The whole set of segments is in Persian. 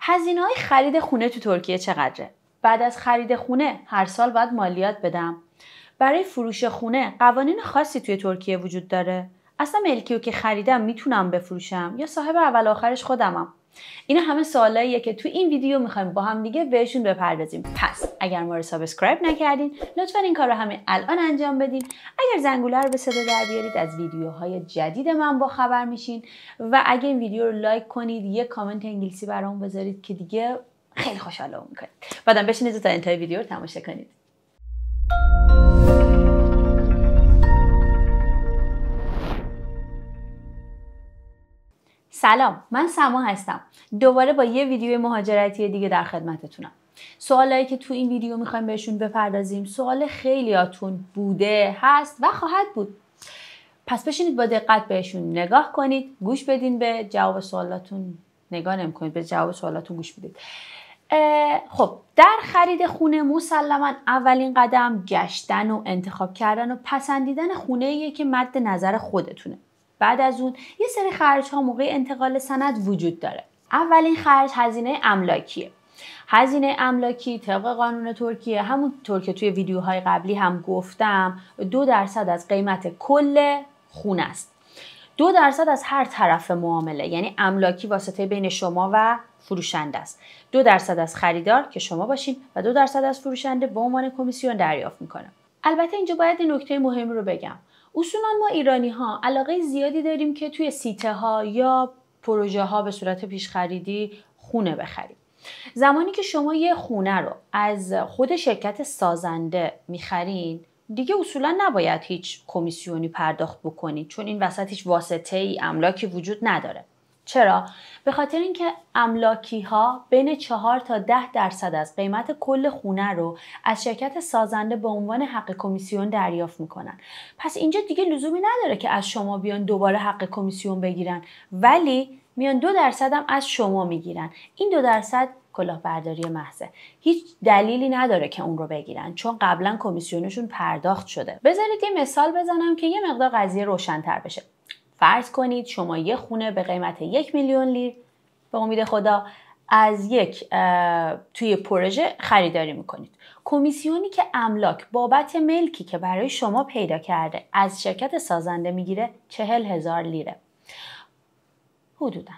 هزینه های خرید خونه تو ترکیه چقدره؟ بعد از خرید خونه هر سال باید مالیات بدم. برای فروش خونه قوانین خاصی توی ترکیه وجود داره. اصلا ملکیو که خریدم میتونم بفروشم یا صاحب اول آخرش خودمم. اینا همه سوالاییه که تو این ویدیو میخوایم با هم دیگه بهشون بپردازیم پس اگر ما رو سابسکرایب نکردین لطفا این کار رو همه الان انجام بدین اگر زنگوله رو به صدا در بیارید از ویدیوهای جدید من با خبر میشین و اگر این ویدیو رو لایک کنید یه کامنت انگلیسی برام بذارید که دیگه خیلی خوشحال میکنید بعدم بشینید تا انتهای ویدیو رو تماشا کنید سلام من سما هستم دوباره با یه ویدیو مهاجرتی دیگه در خدمتتونم سوالایی که تو این ویدیو میخوایم بهشون بپردازیم سوال خیلی خیلیاتون بوده هست و خواهد بود پس بشینید با دقت بهشون نگاه کنید گوش بدین به جواب سوالاتون نگاه کنید به جواب سوالاتون گوش بدید خب در خرید خونه مسلما اولین قدم گشتن و انتخاب کردن و پسندیدن خونه که مد نظر خودتونه بعد از اون یه سری خرج ها موقع انتقال سند وجود داره اولین خرج هزینه املاکیه هزینه املاکی طبق قانون ترکیه همونطور که توی ویدیوهای قبلی هم گفتم دو درصد از قیمت کل خونه است دو درصد از هر طرف معامله یعنی املاکی واسطه بین شما و فروشنده است دو درصد از خریدار که شما باشین و دو درصد از فروشنده به عنوان کمیسیون دریافت میکنه البته اینجا باید این نکته مهمی رو بگم اصولا ما ایرانی ها علاقه زیادی داریم که توی سیته ها یا پروژه ها به صورت پیشخریدی خونه بخریم زمانی که شما یه خونه رو از خود شرکت سازنده میخرین دیگه اصولا نباید هیچ کمیسیونی پرداخت بکنید چون این وسط هیچ واسطه ای املاکی وجود نداره چرا؟ به خاطر اینکه املاکی ها بین 4 تا 10 درصد از قیمت کل خونه رو از شرکت سازنده به عنوان حق کمیسیون دریافت میکنن. پس اینجا دیگه لزومی نداره که از شما بیان دوباره حق کمیسیون بگیرن ولی میان دو درصد هم از شما میگیرن. این دو درصد کلاهبرداری محضه هیچ دلیلی نداره که اون رو بگیرن چون قبلا کمیسیونشون پرداخت شده بذارید یه مثال بزنم که یه مقدار قضیه روشنتر بشه فرض کنید شما یه خونه به قیمت یک میلیون لیر به امید خدا از یک توی پروژه خریداری میکنید کمیسیونی که املاک بابت ملکی که برای شما پیدا کرده از شرکت سازنده میگیره چهل هزار لیره حدودن.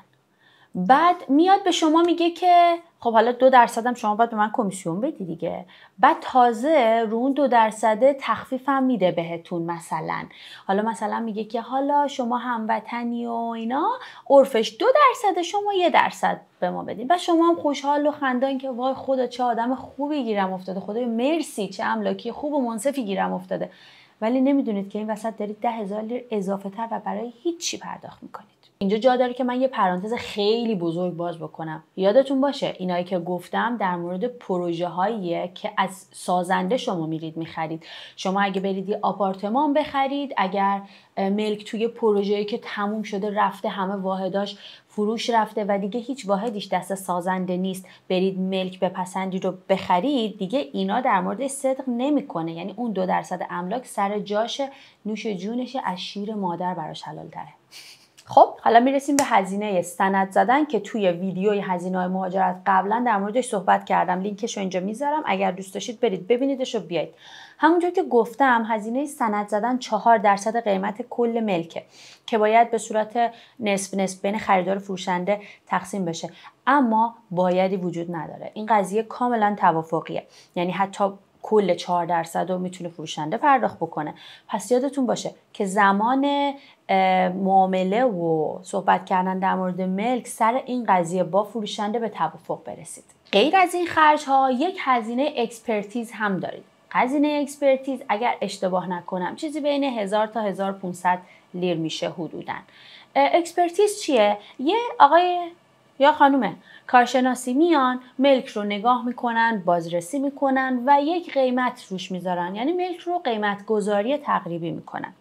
بعد میاد به شما میگه که خب حالا دو درصدم شما باید به من کمیسیون بدی دیگه بعد تازه رو اون دو درصد تخفیفم میده بهتون مثلا حالا مثلا میگه که حالا شما هموطنی و اینا عرفش دو درصد شما یه درصد به ما بدین و شما هم خوشحال و خندان که وای خدا چه آدم خوبی گیرم افتاده خدای مرسی چه املاکی خوب و منصفی گیرم افتاده ولی نمیدونید که این وسط دارید ده هزار لیر اضافه تر و برای هیچی پرداخت میکنید اینجا جا داره که من یه پرانتز خیلی بزرگ باز بکنم یادتون باشه اینایی که گفتم در مورد پروژه هاییه که از سازنده شما میرید میخرید شما اگه برید یه آپارتمان بخرید اگر ملک توی پروژه‌ای که تموم شده رفته همه واحداش فروش رفته و دیگه هیچ واحدیش دست سازنده نیست برید ملک به پسندی رو بخرید دیگه اینا در مورد صدق نمیکنه یعنی اون دو درصد املاک سر جاش نوش جونش از شیر مادر براش حلال تره خب حالا میرسیم به هزینه سند زدن که توی ویدیوی هزینه های مهاجرت قبلا در موردش صحبت کردم لینکش اینجا میذارم اگر دوست داشتید برید ببینیدش و بیاید همونطور که گفتم هزینه سند زدن چهار درصد قیمت کل ملکه که باید به صورت نصف نصف بین خریدار فروشنده تقسیم بشه اما بایدی وجود نداره این قضیه کاملا توافقیه یعنی حتی کل 4 درصد رو میتونه فروشنده پرداخت بکنه پس یادتون باشه که زمان معامله و صحبت کردن در مورد ملک سر این قضیه با فروشنده به توافق برسید غیر از این خرج ها یک هزینه اکسپرتیز هم دارید هزینه اکسپرتیز اگر اشتباه نکنم چیزی بین 1000 تا 1500 لیر میشه حدودن اکسپرتیز چیه؟ یه آقای یا خانومه کارشناسی میان ملک رو نگاه میکنن بازرسی میکنن و یک قیمت روش میذارن یعنی ملک رو قیمت گذاری تقریبی میکنن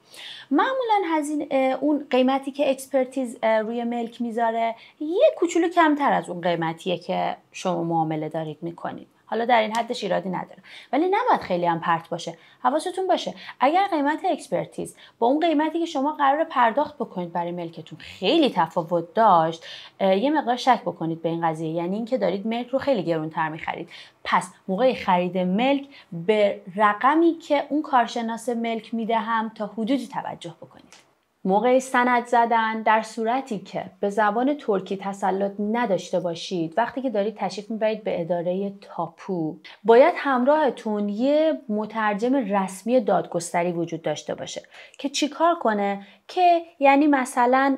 معمولا هزین اون قیمتی که اکسپرتیز روی ملک میذاره یه کوچولو کمتر از اون قیمتیه که شما معامله دارید میکنید حالا در این حد شیرادی نداره ولی نباید خیلی هم پرت باشه حواستون باشه اگر قیمت اکسپرتیز با اون قیمتی که شما قرار پرداخت بکنید برای ملکتون خیلی تفاوت داشت یه مقدار شک بکنید به این قضیه یعنی اینکه دارید ملک رو خیلی گرونتر میخرید پس موقع خرید ملک به رقمی که اون کارشناس ملک میده هم تا حدودی توجه بکنید موقع سند زدن در صورتی که به زبان ترکی تسلط نداشته باشید وقتی که دارید تشریف میبرید به اداره تاپو باید همراهتون یه مترجم رسمی دادگستری وجود داشته باشه که چیکار کنه که یعنی مثلا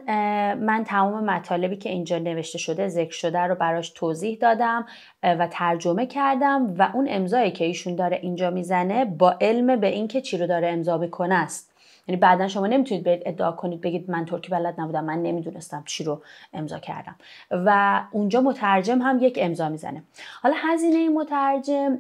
من تمام مطالبی که اینجا نوشته شده ذکر شده رو براش توضیح دادم و ترجمه کردم و اون امضایی که ایشون داره اینجا میزنه با علم به اینکه چی رو داره امضا میکنه است یعنی بعدا شما نمیتونید برید ادعا کنید بگید من ترکی بلد نبودم من نمیدونستم چی رو امضا کردم و اونجا مترجم هم یک امضا میزنه حالا هزینه مترجم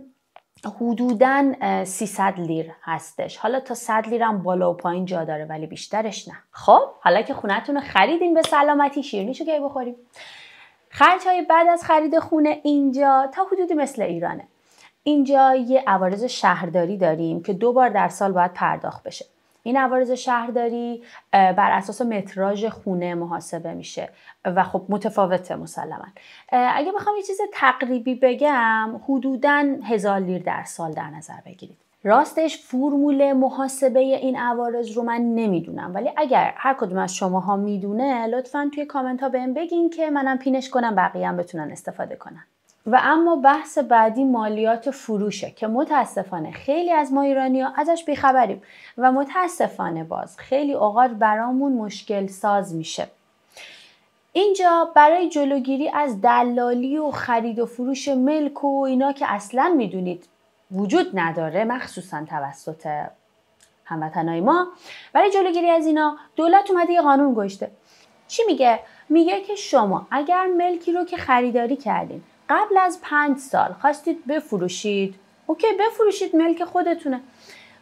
حدودا 300 لیر هستش حالا تا 100 لیر هم بالا و پایین جا داره ولی بیشترش نه خب حالا که خونتون رو خریدین به سلامتی شیرینیشو که بخوریم خرچ های بعد از خرید خونه اینجا تا حدودی مثل ایرانه اینجا یه عوارض شهرداری داریم که دو بار در سال باید پرداخت بشه این عوارض شهرداری بر اساس متراژ خونه محاسبه میشه و خب متفاوته مسلما اگه بخوام یه چیز تقریبی بگم حدودا هزار لیر در سال در نظر بگیرید راستش فرمول محاسبه این عوارض رو من نمیدونم ولی اگر هر کدوم از شماها میدونه لطفا توی کامنت ها بهم بگین که منم پینش کنم بقیه هم بتونن استفاده کنن و اما بحث بعدی مالیات فروشه که متاسفانه خیلی از ما ایرانی ها ازش بیخبریم و متاسفانه باز خیلی اوقات برامون مشکل ساز میشه اینجا برای جلوگیری از دلالی و خرید و فروش ملک و اینا که اصلا میدونید وجود نداره مخصوصا توسط هموطنای ما برای جلوگیری از اینا دولت اومده یه قانون گشته چی میگه میگه که شما اگر ملکی رو که خریداری کردین قبل از پنج سال خواستید بفروشید اوکی بفروشید ملک خودتونه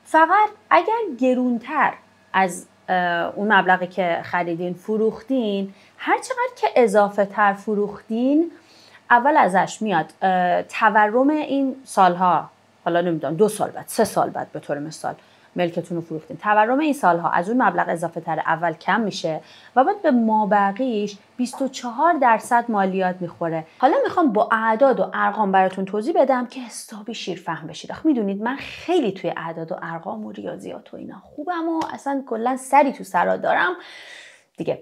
فقط اگر گرونتر از اون مبلغی که خریدین فروختین هر چقدر که اضافه تر فروختین اول ازش میاد تورم این سالها حالا نمیدونم دو سال بعد سه سال بعد به طور مثال ملکتون رو فروختین تورم این سالها از اون مبلغ اضافه تر اول کم میشه و بعد به مابقیش 24 درصد مالیات میخوره حالا میخوام با اعداد و ارقام براتون توضیح بدم که حسابی شیرفهم بشید اخ میدونید من خیلی توی اعداد و ارقام و ریاضیات و اینا خوبم و اصلا کلا سری تو سرا دارم دیگه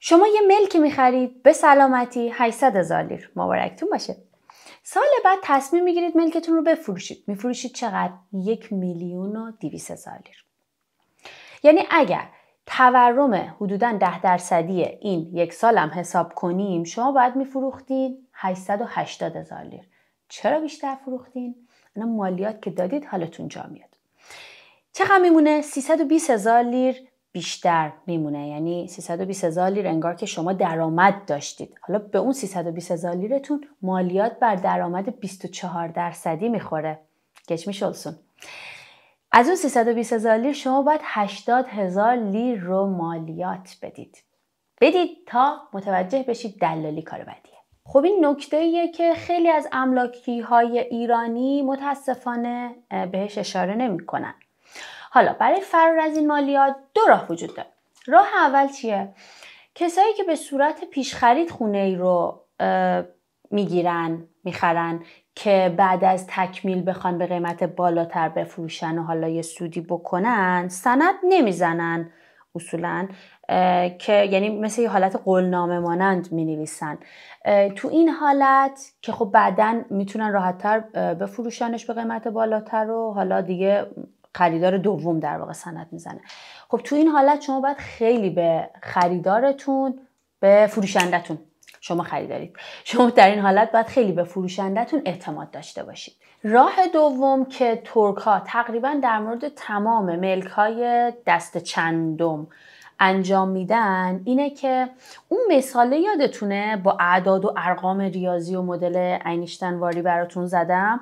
شما یه ملکی میخرید به سلامتی 800 هزار لیر مبارکتون باشه سال بعد تصمیم میگیرید ملکتون رو بفروشید میفروشید چقدر یک میلیون و دیویس هزار لیر یعنی اگر تورم حدودا ده درصدی این یک سالم حساب کنیم شما باید میفروختین 880 هزار لیر چرا بیشتر فروختین؟ الان مالیات که دادید حالتون جا میاد چقدر میمونه 320 هزار لیر بیشتر میمونه یعنی 320 هزار لیر انگار که شما درآمد داشتید حالا به اون 320 هزار لیرتون مالیات بر درآمد 24 درصدی میخوره گشمی شلسون از اون 320 هزار لیر شما باید 80 هزار لیر رو مالیات بدید بدید تا متوجه بشید دلالی کار بدیه خب این نکته ایه که خیلی از املاکی های ایرانی متاسفانه بهش اشاره کنن حالا برای فرار از این مالیات دو راه وجود داره راه اول چیه کسایی که به صورت پیشخرید خونه ای رو میگیرن میخرن که بعد از تکمیل بخوان به قیمت بالاتر بفروشن و حالا یه سودی بکنن سند نمیزنن اصولا که یعنی مثل یه حالت قولنامه مانند می نویسن تو این حالت که خب بعدا میتونن راحتتر بفروشنش به قیمت بالاتر و حالا دیگه خریدار دوم در واقع سند میزنه خب تو این حالت شما باید خیلی به خریدارتون به فروشندتون شما خریدارید شما در این حالت باید خیلی به فروشندتون اعتماد داشته باشید راه دوم که ترک ها تقریبا در مورد تمام ملک های دست چندم انجام میدن اینه که اون مثاله یادتونه با اعداد و ارقام ریاضی و مدل اینشتن واری براتون زدم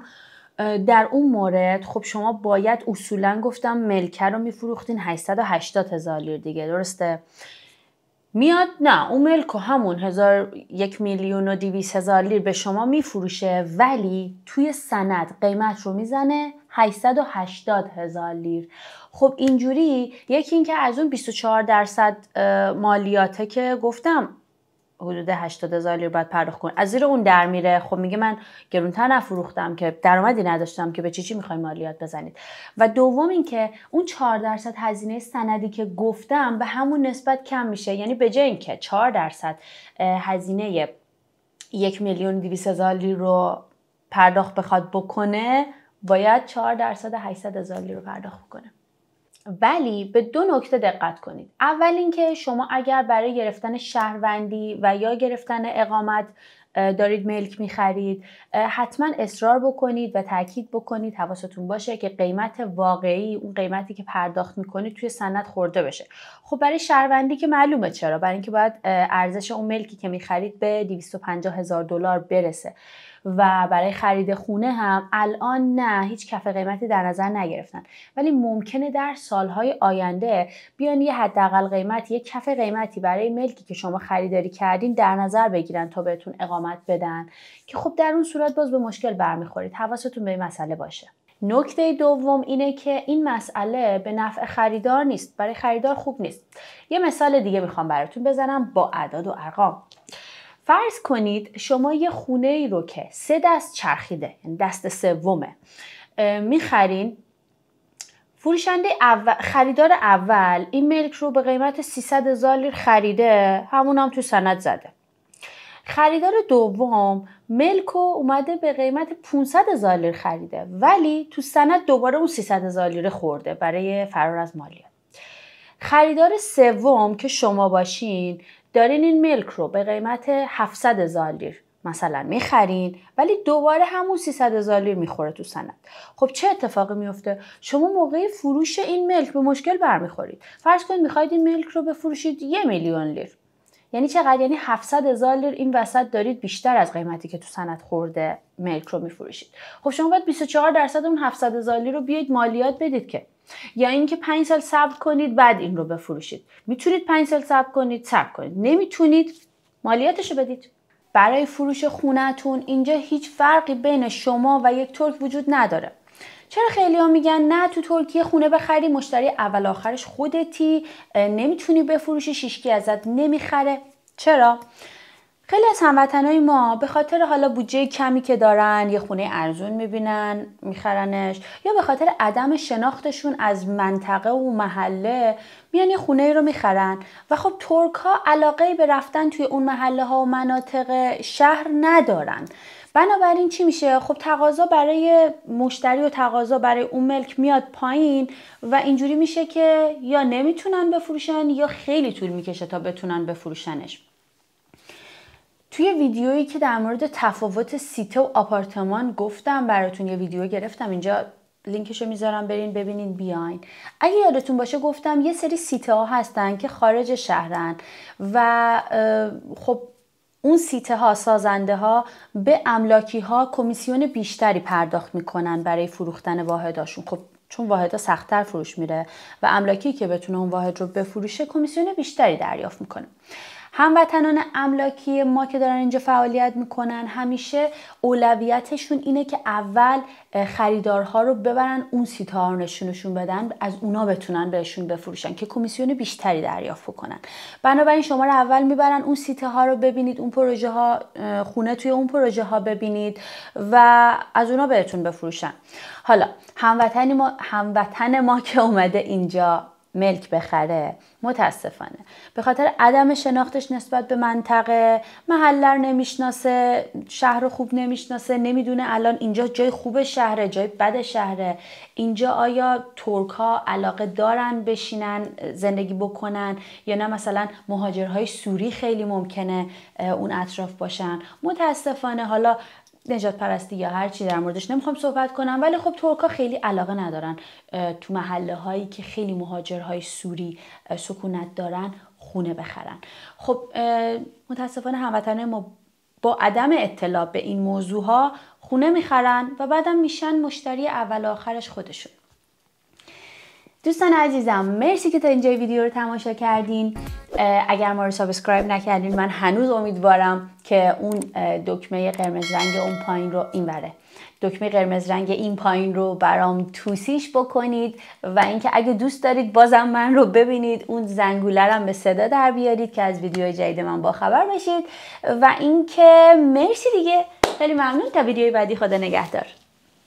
در اون مورد خب شما باید اصولا گفتم ملکه رو میفروختین 880 هزار لیر دیگه درسته میاد نه اون ملک و همون هزار یک میلیون و دیویس هزار لیر به شما میفروشه ولی توی سند قیمت رو میزنه 880 هزار لیر خب اینجوری یکی اینکه از اون 24 درصد مالیاته که گفتم حدود 80 هزار لیر باید پرداخت کنی از زیر اون در میره خب میگه من گرونتر نفروختم که درآمدی نداشتم که به چی چی میخوای مالیات بزنید و دوم اینکه اون 4 درصد هزینه سندی که گفتم به همون نسبت کم میشه یعنی به جای اینکه 4 درصد هزینه یک میلیون 200 هزار لیر رو پرداخت بخواد بکنه باید 4 درصد 800 هزار لیر رو پرداخت بکنه ولی به دو نکته دقت کنید اول اینکه شما اگر برای گرفتن شهروندی و یا گرفتن اقامت دارید ملک میخرید حتما اصرار بکنید و تاکید بکنید حواستون باشه که قیمت واقعی اون قیمتی که پرداخت میکنید توی سند خورده بشه خب برای شهروندی که معلومه چرا برای اینکه باید ارزش اون ملکی که میخرید به 250 هزار دلار برسه و برای خرید خونه هم الان نه هیچ کف قیمتی در نظر نگرفتن ولی ممکنه در سالهای آینده بیان یه حداقل قیمت یه کف قیمتی برای ملکی که شما خریداری کردین در نظر بگیرن تا بهتون اقامت بدن که خب در اون صورت باز به مشکل برمیخورید حواستون به این مسئله باشه نکته دوم اینه که این مسئله به نفع خریدار نیست برای خریدار خوب نیست یه مثال دیگه میخوام براتون بزنم با اعداد و ارقام فرض کنید شما یه خونه ای رو که سه دست چرخیده یعنی دست سومه میخرین فروشنده اول خریدار اول این ملک رو به قیمت 300 هزار لیر خریده همون هم تو سند زده خریدار دوم ملک رو اومده به قیمت 500 هزار لیر خریده ولی تو سند دوباره اون 300 هزار لیر خورده برای فرار از مالیات خریدار سوم که شما باشین دارین این ملک رو به قیمت 700 لیر مثلا میخرین ولی دوباره همون 300 لیر میخوره تو سند خب چه اتفاقی میفته شما موقع فروش این ملک به مشکل برمیخورید فرض کنید میخواید این ملک رو بفروشید یه میلیون لیر یعنی چقدر یعنی 700 هزار لیر این وسط دارید بیشتر از قیمتی که تو سند خورده ملک رو میفروشید خب شما باید 24 درصد اون 700 هزار لیر رو بیاید مالیات بدید که یا اینکه 5 سال صبر کنید بعد این رو بفروشید میتونید 5 سال صبر کنید صبر کنید نمیتونید مالیاتش رو بدید برای فروش خونهتون اینجا هیچ فرقی بین شما و یک ترک وجود نداره چرا خیلی ها میگن نه تو ترکیه خونه بخری مشتری اول آخرش خودتی نمیتونی بفروشی شیشکی ازت نمیخره چرا خیلی از هموطنهای ما به خاطر حالا بودجه کمی که دارن یه خونه ارزون میبینن میخرنش یا به خاطر عدم شناختشون از منطقه و محله میان یه خونه رو میخرن و خب ترک ها علاقه به رفتن توی اون محله ها و مناطق شهر ندارن بنابراین چی میشه خب تقاضا برای مشتری و تقاضا برای اون ملک میاد پایین و اینجوری میشه که یا نمیتونن بفروشن یا خیلی طول میکشه تا بتونن بفروشنش توی ویدیویی که در مورد تفاوت سیته و آپارتمان گفتم براتون یه ویدیو گرفتم اینجا لینکشو میذارم برین ببینین بیاین اگه یادتون باشه گفتم یه سری سیته ها هستن که خارج شهرن و خب اون سیته ها سازنده ها به املاکی ها کمیسیون بیشتری پرداخت میکنن برای فروختن واحداشون خب چون واحدا سختتر فروش میره و املاکی که بتونه اون واحد رو بفروشه کمیسیون بیشتری دریافت میکنه هموطنان املاکی ما که دارن اینجا فعالیت میکنن همیشه اولویتشون اینه که اول خریدارها رو ببرن اون سیتا رو نشونشون بدن از اونا بتونن بهشون بفروشن که کمیسیون بیشتری دریافت بکنن بنابراین شما رو اول میبرن اون سیته ها رو ببینید اون پروژه ها خونه توی اون پروژه ها ببینید و از اونا بهتون بفروشن حالا هموطن ما هموطن ما که اومده اینجا ملک بخره متاسفانه به خاطر عدم شناختش نسبت به منطقه محلر نمیشناسه شهر خوب نمیشناسه نمیدونه الان اینجا جای خوب شهره جای بد شهره اینجا آیا ترک ها علاقه دارن بشینن زندگی بکنن یا نه مثلا مهاجرهای سوری خیلی ممکنه اون اطراف باشن متاسفانه حالا نجات پرستی یا هر چی در موردش نمیخوام صحبت کنم ولی خب ها خیلی علاقه ندارن تو محله هایی که خیلی مهاجرهای سوری سکونت دارن خونه بخرن خب متاسفانه هموطنه ما با عدم اطلاع به این موضوع ها خونه میخرن و بعدم میشن مشتری اول آخرش خودشون دوستان عزیزم مرسی که تا اینجای ویدیو رو تماشا کردین اگر ما رو سابسکرایب نکردین من هنوز امیدوارم که اون دکمه قرمز رنگ اون پایین رو این بره دکمه قرمز رنگ این پایین رو برام توسیش بکنید و اینکه اگه دوست دارید بازم من رو ببینید اون زنگولرم به صدا در بیارید که از ویدیو جدید من با خبر بشید و اینکه مرسی دیگه خیلی ممنون تا ویدیوی بعدی خدا نگهدار